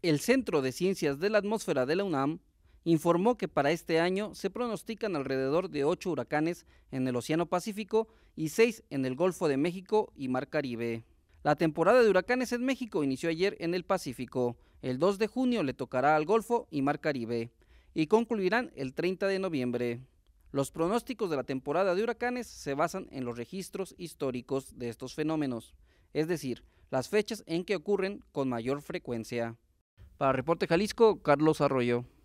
El Centro de Ciencias de la Atmósfera de la UNAM informó que para este año se pronostican alrededor de ocho huracanes en el Océano Pacífico y seis en el Golfo de México y Mar Caribe. La temporada de huracanes en México inició ayer en el Pacífico. El 2 de junio le tocará al Golfo y Mar Caribe y concluirán el 30 de noviembre. Los pronósticos de la temporada de huracanes se basan en los registros históricos de estos fenómenos, es decir, las fechas en que ocurren con mayor frecuencia. Para Reporte Jalisco, Carlos Arroyo.